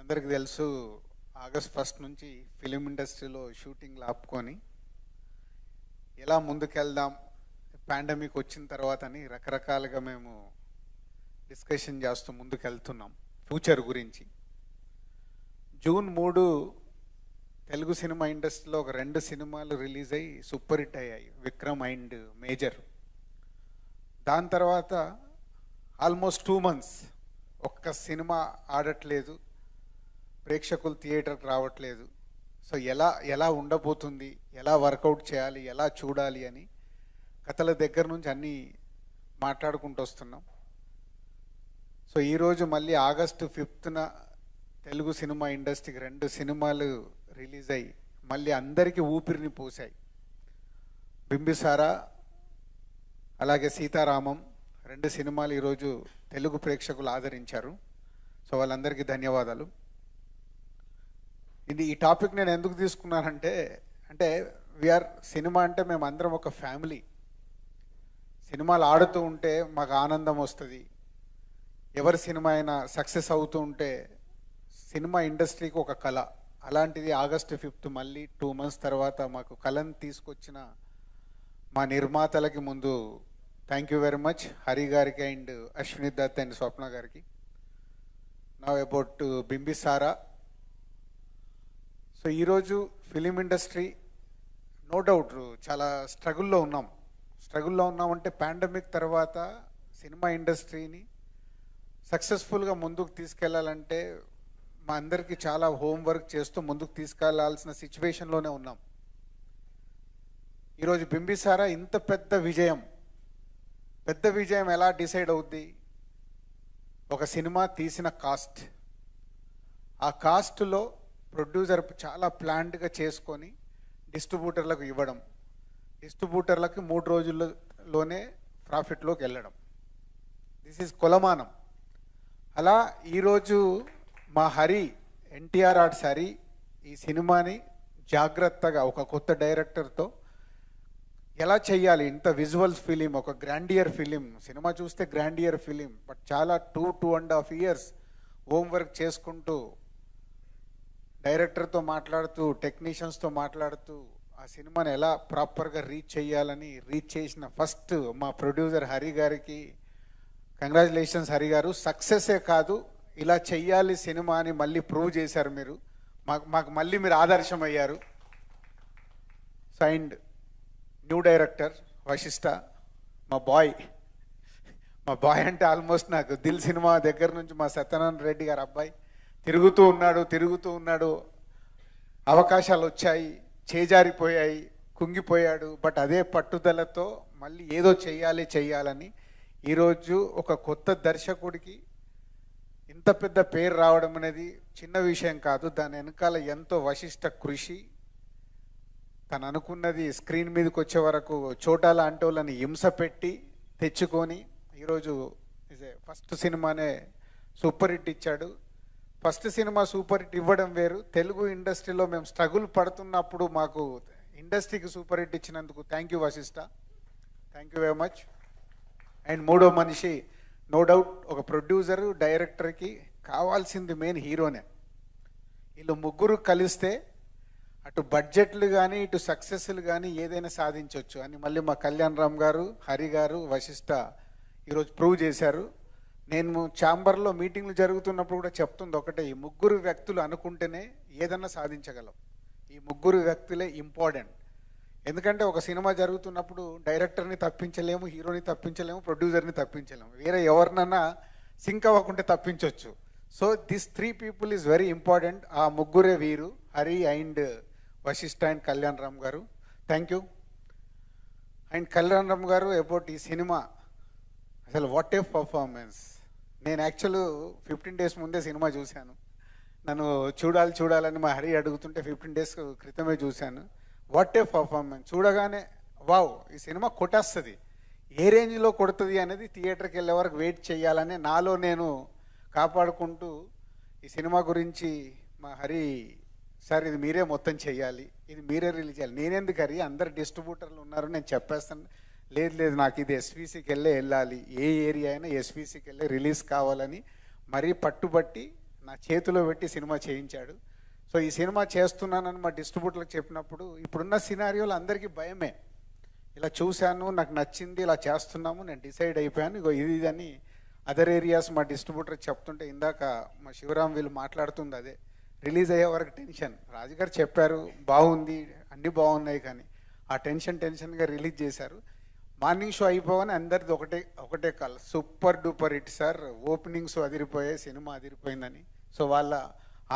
అందరికి తెలుసు August first నుంచి ఫిలిం ఇండస్ట్రీలో షూటింగ్లు ఆపుకొని ఎలా ముందుకెళ్దాం పాండమిక్ వచ్చిన తర్వాత అని రకరకాలుగా మేము డిస్కషన్ చేస్తూ ముందుకెళ్తున్నాం ఫ్యూచర్ గురించి జూన్ మూడు తెలుగు సినిమా ఇండస్ట్రీలో ఒక రెండు సినిమాలు రిలీజ్ అయ్యి సూపర్ హిట్ అయ్యాయి విక్రమ్ అండ్ మేజర్ దాని తర్వాత ఆల్మోస్ట్ టూ మంత్స్ ఒక్క సినిమా ఆడట్లేదు ప్రేక్షకులు థియేటర్కి రావట్లేదు సో ఎలా ఎలా ఉండబోతుంది ఎలా వర్కౌట్ చేయాలి ఎలా చూడాలి అని కథల దగ్గర నుంచి అన్నీ మాట్లాడుకుంటూ వస్తున్నాం సో ఈరోజు మళ్ళీ ఆగస్టు ఫిఫ్త్న తెలుగు సినిమా ఇండస్ట్రీకి రెండు సినిమాలు రిలీజ్ అయ్యి మళ్ళీ అందరికీ ఊపిరిని పోసాయి బింబిసారా అలాగే సీతారామం రెండు సినిమాలు ఈరోజు తెలుగు ప్రేక్షకులు ఆదరించారు సో వాళ్ళందరికీ ధన్యవాదాలు ఇది ఈ టాపిక్ నేను ఎందుకు తీసుకున్నానంటే అంటే విఆర్ సినిమా అంటే మేము అందరం ఒక ఫ్యామిలీ సినిమాలు ఆడుతూ ఉంటే మాకు ఆనందం వస్తుంది ఎవరి సినిమా అయినా సక్సెస్ అవుతూ ఉంటే సినిమా ఇండస్ట్రీకి ఒక కళ అలాంటిది ఆగస్టు ఫిఫ్త్ మళ్ళీ టూ మంత్స్ తర్వాత మాకు కళను తీసుకొచ్చిన మా నిర్మాతలకి ముందు thank you very much Hari గారికి అండ్ అశ్విని దత్ అండ్ స్వప్న గారికి నా అబౌట్ బింబిసారా సో ఈరోజు ఫిలిం ఇండస్ట్రీ నో డౌట్ చాలా స్ట్రగుల్లో ఉన్నాం స్ట్రగుల్లో ఉన్నామంటే పాండమిక్ తర్వాత సినిమా ఇండస్ట్రీని సక్సెస్ఫుల్గా ముందుకు తీసుకెళ్లాలంటే మా అందరికీ చాలా హోంవర్క్ చేస్తూ ముందుకు తీసుకెళ్లాల్సిన సిచ్యువేషన్లోనే ఉన్నాం ఈరోజు బింబిసారా ఇంత పెద్ద విజయం పెద్ద విజయం ఎలా డిసైడ్ అవుద్ది ఒక సినిమా తీసిన కాస్ట్ ఆ కాస్ట్లో ప్రొడ్యూసర్ చాలా ప్లాంట్గా చేసుకొని డిస్ట్రిబ్యూటర్లకు ఇవ్వడం డిస్ట్రిబ్యూటర్లకు మూడు రోజుల్లోనే ప్రాఫిట్లోకి వెళ్ళడం దిస్ ఈజ్ కులమానం అలా ఈరోజు మా హరి ఎన్టీఆర్ ఆర్ట్స్ హరి ఈ సినిమాని జాగ్రత్తగా ఒక కొత్త డైరెక్టర్తో ఎలా చేయాలి ఇంత విజువల్ ఫిలిం ఒక గ్రాండియర్ ఫిలిం సినిమా చూస్తే గ్రాండియర్ ఫిలిం బట్ చాలా two two and half years homework చేసుకుంటూ డైరెక్టర్తో మాట్లాడుతూ టెక్నీషియన్స్తో మాట్లాడుతూ ఆ సినిమాని ఎలా ప్రాపర్గా రీచ్ చేయాలని రీచ్ చేసిన ఫస్ట్ మా ప్రొడ్యూసర్ హరి గారికి కంగ్రాచులేషన్స్ హరి గారు సక్సెసే కాదు ఇలా చెయ్యాలి సినిమా అని మళ్ళీ ప్రూవ్ చేశారు మీరు మాకు మాకు మళ్ళీ మీరు ఆదర్శం అయ్యారు సైండ్ న్యూ డైరెక్టర్ వశిష్ట మా బాయ్ మా బాయ్ అంటే ఆల్మోస్ట్ నాకు దిల్ సినిమా దగ్గర నుంచి మా సత్యనారాయణ రెడ్డి గారు అబ్బాయి తిరుగుతూ ఉన్నాడు తిరుగుతూ ఉన్నాడు అవకాశాలు వచ్చాయి చేజారిపోయాయి కుంగిపోయాడు బట్ అదే పట్టుదలతో మళ్ళీ ఏదో చేయాలి చేయాలని ఈరోజు ఒక కొత్త దర్శకుడికి ఇంత పెద్ద పేరు రావడం అనేది చిన్న విషయం కాదు దాని వెనకాల ఎంతో వశిష్ట కృషి తను అనుకున్నది స్క్రీన్ మీదకి వచ్చే వరకు చోటాల అంటోళ్ళని హింస పెట్టి తెచ్చుకొని ఈరోజు ఫస్ట్ సినిమానే సూపర్ హిట్ ఇచ్చాడు ఫస్ట్ సినిమా సూపర్ హిట్ ఇవ్వడం వేరు తెలుగు ఇండస్ట్రీలో మేము స్ట్రగుల్ పడుతున్నప్పుడు మాకు ఇండస్ట్రీకి సూపర్ హిట్ ఇచ్చినందుకు thank you Vasishta thank you very much and మూడో మనిషి నో డౌట్ ఒక ప్రొడ్యూసర్ డైరెక్టర్కి కావాల్సింది మెయిన్ హీరోనే వీళ్ళు ముగ్గురు కలిస్తే అటు బడ్జెట్లు కానీ ఇటు సక్సెస్లు కానీ ఏదైనా సాధించవచ్చు అని మళ్ళీ మా కళ్యాణ్ రామ్ గారు హరి గారు వశిష్ట ఈరోజు ప్రూవ్ చేశారు నేను ఛాంబర్లో మీటింగ్లు జరుగుతున్నప్పుడు కూడా చెప్తుంది ఒకటే ఈ ముగ్గురు వ్యక్తులు అనుకుంటేనే ఏదన్నా సాధించగలం ఈ ముగ్గురు వ్యక్తులే ఇంపార్టెంట్ ఎందుకంటే ఒక సినిమా జరుగుతున్నప్పుడు డైరెక్టర్ని తప్పించలేము హీరోని తప్పించలేము ప్రొడ్యూసర్ని తప్పించలేము వేరే ఎవరినన్నా సింక్ అవ్వకుంటే తప్పించవచ్చు so this three people is very important ఆ ముగ్గురే వీరు హరి అండ్ వశిష్ఠ అండ్ కళ్యాణ్ రామ్ గారు thank you and Kalyan Ram గారు ఎబౌట్ ఈ సినిమా అసలు వాట్ ఏ పర్ఫార్మెన్స్ నేను యాక్చువల్ ఫిఫ్టీన్ డేస్ ముందే సినిమా చూశాను నన్ను చూడాలి చూడాలని మా హరి అడుగుతుంటే ఫిఫ్టీన్ డేస్ క్రితమే చూశాను వాట్ ఏ పర్ఫార్మెన్స్ చూడగానే వావ్ ఈ సినిమా కొట్టేస్తుంది ఏ రేంజ్లో కొడుతుంది అనేది థియేటర్కి వెళ్ళే వరకు వెయిట్ చేయాలని నాలో నేను కాపాడుకుంటూ ఈ సినిమా గురించి మా హరి సార్ ఇది మీరే మొత్తం చేయాలి ఇది మీరే రిలీజ్ చేయాలి నేనెందుకు హరి అందరు డిస్ట్రిబ్యూటర్లు ఉన్నారు నేను చెప్పేస్తాను లేదు లేదు నాకు ఇది ఎస్పీసీకి వెళ్ళే వెళ్ళాలి ఏ ఏరియా అయినా ఎస్పీసీకి వెళ్ళే రిలీజ్ కావాలని మరీ పట్టుబట్టి నా చేతిలో పెట్టి సినిమా చేయించాడు సో ఈ సినిమా చేస్తున్నానని మా డిస్ట్రిబ్యూటర్లకు చెప్పినప్పుడు ఇప్పుడున్న సినారియోలు అందరికీ భయమే ఇలా చూశాను నాకు నచ్చింది ఇలా చేస్తున్నాము నేను డిసైడ్ అయిపోయాను ఇగో ఇది అని అదర్ ఏరియాస్ మా డిస్ట్రిబ్యూటర్ చెప్తుంటే ఇందాక మా శివరామ్ వీళ్ళు మాట్లాడుతుంది అదే రిలీజ్ అయ్యే వరకు టెన్షన్ రాజుగారు చెప్పారు బాగుంది అన్నీ బాగున్నాయి కానీ ఆ టెన్షన్ టెన్షన్గా రిలీజ్ చేశారు మార్నింగ్ షో అయిపోవని అందరిది ఒకటే ఒకటే call super duper hit sir openings అదిరిపోయే సినిమా అదిరిపోయిందని సో వాళ్ళ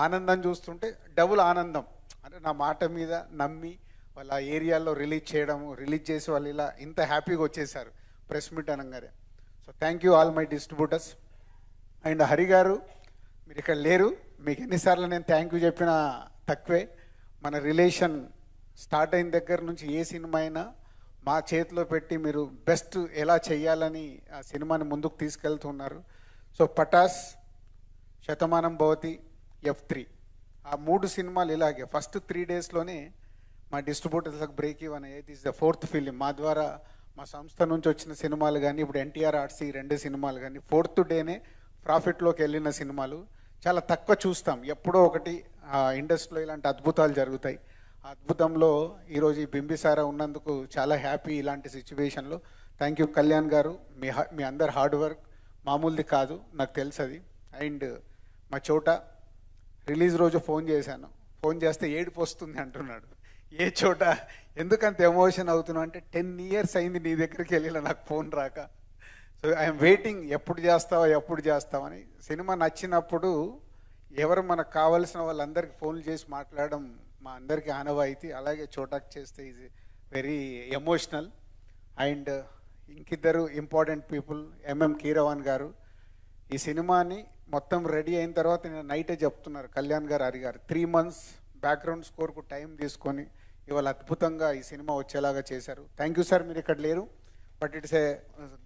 ఆనందం చూస్తుంటే డబుల్ ఆనందం అంటే నా మాట మీద నమ్మి వాళ్ళ ఏరియాలో రిలీజ్ చేయడం రిలీజ్ చేసి వాళ్ళు ఇలా ఇంత హ్యాపీగా వచ్చేసారు ప్రెస్ మీట్ అనగానే so thank you all my distributors and Hari గారు మీరు ఇక్కడ లేరు మీకు ఎన్నిసార్లు నేను థ్యాంక్ యూ చెప్పిన తక్కువే మన రిలేషన్ స్టార్ట్ అయిన దగ్గర నుంచి ఏ సినిమా అయినా మా చేతిలో పెట్టి మీరు బెస్ట్ ఎలా చేయాలని ఆ సినిమాని ముందుకు తీసుకెళ్తున్నారు సో పటాస్ శతమానం భవతి ఎఫ్ త్రీ ఆ మూడు సినిమాలు ఇలాగే ఫస్ట్ త్రీ డేస్లోనే మా డిస్ట్రిబ్యూటర్స్కి బ్రేక్ ఇవ్వని ఇది ఇస్ ద ఫోర్త్ ఫిలిం మా ద్వారా మా సంస్థ నుంచి వచ్చిన సినిమాలు కానీ ఇప్పుడు ఎన్టీఆర్ ఆర్ట్సీ రెండు సినిమాలు కానీ ఫోర్త్ డేనే ప్రాఫిట్లోకి వెళ్ళిన సినిమాలు చాలా తక్కువ చూస్తాం ఎప్పుడో ఒకటి ఇండస్ట్రీలో ఇలాంటి అద్భుతాలు జరుగుతాయి అద్భుతంలో ఈరోజు ఈ బింబిసారా ఉన్నందుకు చాలా హ్యాపీ ఇలాంటి సిచ్యువేషన్లో థ్యాంక్ యూ కళ్యాణ్ గారు మీ మీ అందరు హార్డ్ వర్క్ మామూలుది కాదు నాకు తెలుసది అండ్ మా చోట రిలీజ్ రోజు ఫోన్ చేశాను ఫోన్ చేస్తే ఏడుపు వస్తుంది అంటున్నాడు ఏ చోట ఎందుకంత ఎమోషన్ అవుతున్నావు అంటే టెన్ ఇయర్స్ అయింది నీ దగ్గరికి వెళ్ళిన నాకు ఫోన్ రాక సో ఐఎమ్ వెయిటింగ్ ఎప్పుడు చేస్తావా ఎప్పుడు చేస్తావని సినిమా నచ్చినప్పుడు ఎవరు మనకు కావలసిన వాళ్ళందరికీ ఫోన్లు చేసి మాట్లాడడం మా అందరికీ ఆనవాయితీ అలాగే చోటాకి చేస్తే ఇది వెరీ ఎమోషనల్ అండ్ ఇంకిద్దరు ఇంపార్టెంట్ పీపుల్ ఎంఎం కీరవాన్ గారు ఈ సినిమాని మొత్తం రెడీ అయిన తర్వాత నేను నైటే చెప్తున్నారు కళ్యాణ్ గారు అరిగారు త్రీ మంత్స్ బ్యాక్గ్రౌండ్ స్కోర్కు టైం తీసుకొని ఇవాళ అద్భుతంగా ఈ సినిమా వచ్చేలాగా చేశారు థ్యాంక్ యూ సార్ మీరు ఇక్కడ లేరు బట్ ఇట్స్ ఏ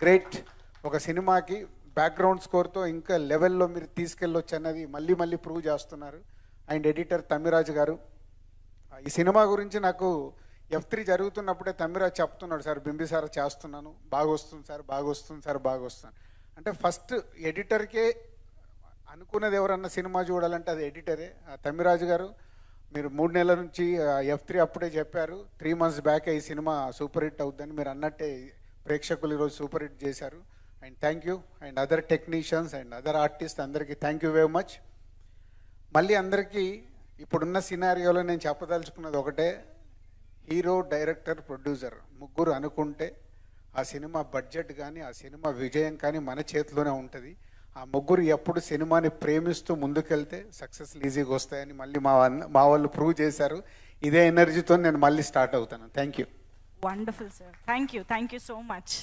గ్రేట్ ఒక సినిమాకి బ్యాక్గ్రౌండ్ స్కోర్తో ఇంకా లెవెల్లో మీరు తీసుకెళ్ళొచ్చు అన్నది మళ్ళీ మళ్ళీ ప్రూవ్ చేస్తున్నారు అండ్ ఎడిటర్ తమ్మిరాజు గారు ఈ సినిమా గురించి నాకు ఎఫ్ త్రీ జరుగుతున్నప్పుడే తమ్మిరా చెప్తున్నాడు సార్ బింబిసార చేస్తున్నాను బాగా వస్తుంది సార్ బాగా వస్తుంది సార్ బాగా వస్తుంది అంటే ఫస్ట్ ఎడిటర్కే అనుకున్నది ఎవరన్నా సినిమా చూడాలంటే అది ఎడిటరే తమ్మిరాజు గారు మీరు మూడు నెలల నుంచి ఎఫ్ త్రీ అప్పుడే చెప్పారు త్రీ మంత్స్ బ్యాక్ ఈ సినిమా సూపర్ హిట్ అవుద్దని మీరు అన్నట్టే ప్రేక్షకులు ఈరోజు సూపర్ హిట్ చేశారు and thank you and other technicians and other artist అందరికీ థ్యాంక్ యూ వెరీ మచ్ మళ్ళీ అందరికీ ఇప్పుడున్న సినారియోలో నేను చెప్పదలుచుకున్నది ఒకటే హీరో డైరెక్టర్ ప్రొడ్యూసర్ ముగ్గురు అనుకుంటే ఆ సినిమా బడ్జెట్ కానీ ఆ సినిమా విజయం కానీ మన చేతిలోనే ఉంటుంది ఆ ముగ్గురు ఎప్పుడు సినిమాని ప్రేమిస్తూ ముందుకెళ్తే సక్సెస్ ఈజీగా వస్తాయని మళ్ళీ మా మా వాళ్ళు ప్రూవ్ చేశారు ఇదే ఎనర్జీతో నేను మళ్ళీ స్టార్ట్ అవుతాను thank you wonderful sir thank you thank you so much